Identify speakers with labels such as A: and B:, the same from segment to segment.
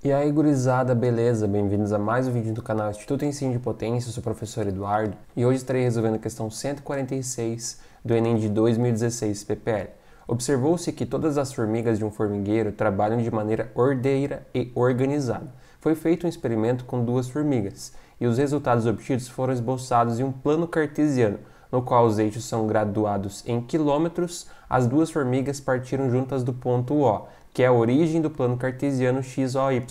A: E aí, gurizada, beleza? Bem-vindos a mais um vídeo do canal Instituto Ensino de Potência, eu sou o professor Eduardo e hoje estarei resolvendo a questão 146 do Enem de 2016 PPL. Observou-se que todas as formigas de um formigueiro trabalham de maneira ordeira e organizada. Foi feito um experimento com duas formigas e os resultados obtidos foram esboçados em um plano cartesiano, no qual os eixos são graduados em quilômetros, as duas formigas partiram juntas do ponto O, que é a origem do plano cartesiano XOY.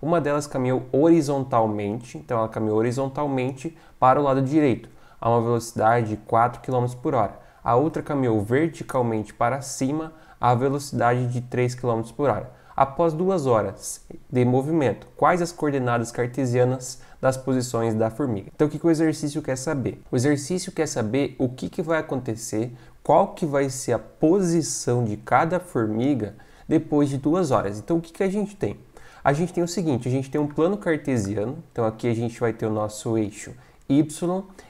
A: Uma delas caminhou horizontalmente, então ela caminhou horizontalmente para o lado direito, a uma velocidade de 4 km por hora. A outra caminhou verticalmente para cima, a velocidade de 3 km por hora. Após duas horas de movimento, quais as coordenadas cartesianas das posições da formiga? Então, o que, que o exercício quer saber? O exercício quer saber o que, que vai acontecer, qual que vai ser a posição de cada formiga depois de duas horas. Então, o que, que a gente tem? A gente tem o seguinte: a gente tem um plano cartesiano. Então, aqui a gente vai ter o nosso eixo y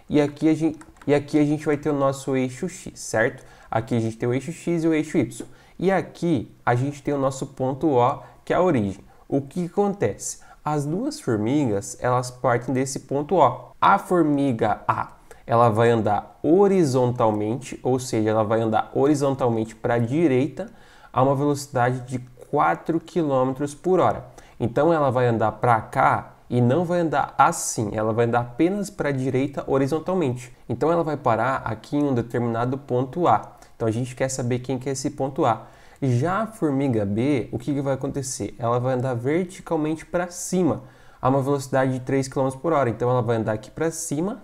A: e aqui a gente, e aqui a gente vai ter o nosso eixo x, certo? Aqui a gente tem o eixo x e o eixo y. E aqui a gente tem o nosso ponto O, que é a origem. O que acontece? As duas formigas, elas partem desse ponto O. A formiga A, ela vai andar horizontalmente, ou seja, ela vai andar horizontalmente para a direita, a uma velocidade de 4 km por hora. Então ela vai andar para cá e não vai andar assim, ela vai andar apenas para a direita horizontalmente. Então ela vai parar aqui em um determinado ponto A. Então a gente quer saber quem que é esse ponto A. Já a formiga B, o que, que vai acontecer? Ela vai andar verticalmente para cima a uma velocidade de 3 km por hora. Então ela vai andar aqui para cima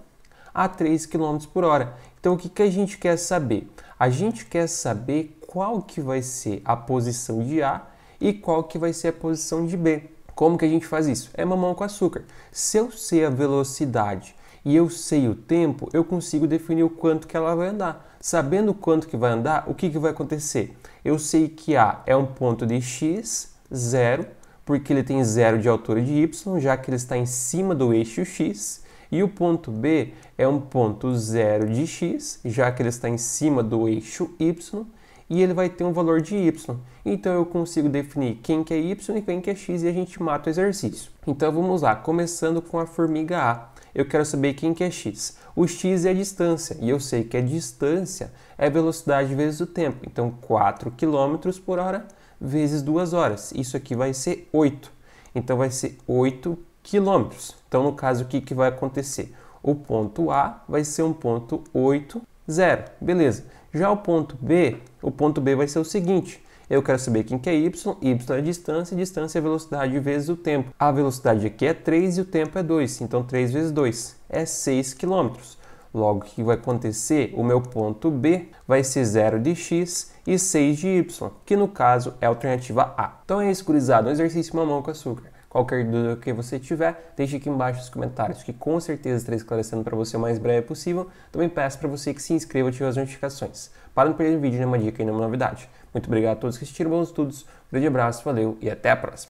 A: a 3 km por hora. Então o que, que a gente quer saber? A gente quer saber qual que vai ser a posição de A e qual que vai ser a posição de B. Como que a gente faz isso? É mamão com açúcar. Se eu sei a velocidade e eu sei o tempo, eu consigo definir o quanto que ela vai andar. Sabendo quanto que vai andar, o que, que vai acontecer? Eu sei que A é um ponto de x, zero, porque ele tem zero de altura de y, já que ele está em cima do eixo x, e o ponto B é um ponto zero de x, já que ele está em cima do eixo y, e ele vai ter um valor de y. Então eu consigo definir quem que é y e quem que é x e a gente mata o exercício. Então vamos lá, começando com a formiga A. Eu quero saber quem que é x. O x é a distância, e eu sei que a distância é velocidade vezes o tempo. Então 4 km por hora vezes 2 horas. Isso aqui vai ser 8. Então vai ser 8 km. Então no caso o que, que vai acontecer? O ponto A vai ser um ponto 8 zero. Beleza. Já o ponto B, o ponto B vai ser o seguinte. Eu quero saber quem que é y, y é a distância, distância é a velocidade vezes o tempo. A velocidade aqui é 3 e o tempo é 2, então 3 vezes 2 é 6 km. Logo, o que vai acontecer? O meu ponto B vai ser 0 de x e 6 de y, que no caso é a alternativa A. Então é isso, gurizada, um exercício mamão com açúcar. Qualquer dúvida que você tiver, deixe aqui embaixo nos comentários, que com certeza estarei esclarecendo para você o mais breve possível. Também peço para você que se inscreva e ative as notificações, para não perder vídeo, nenhuma dica e nenhuma novidade. Muito obrigado a todos que assistiram, bons estudos, um grande abraço, valeu e até a próxima!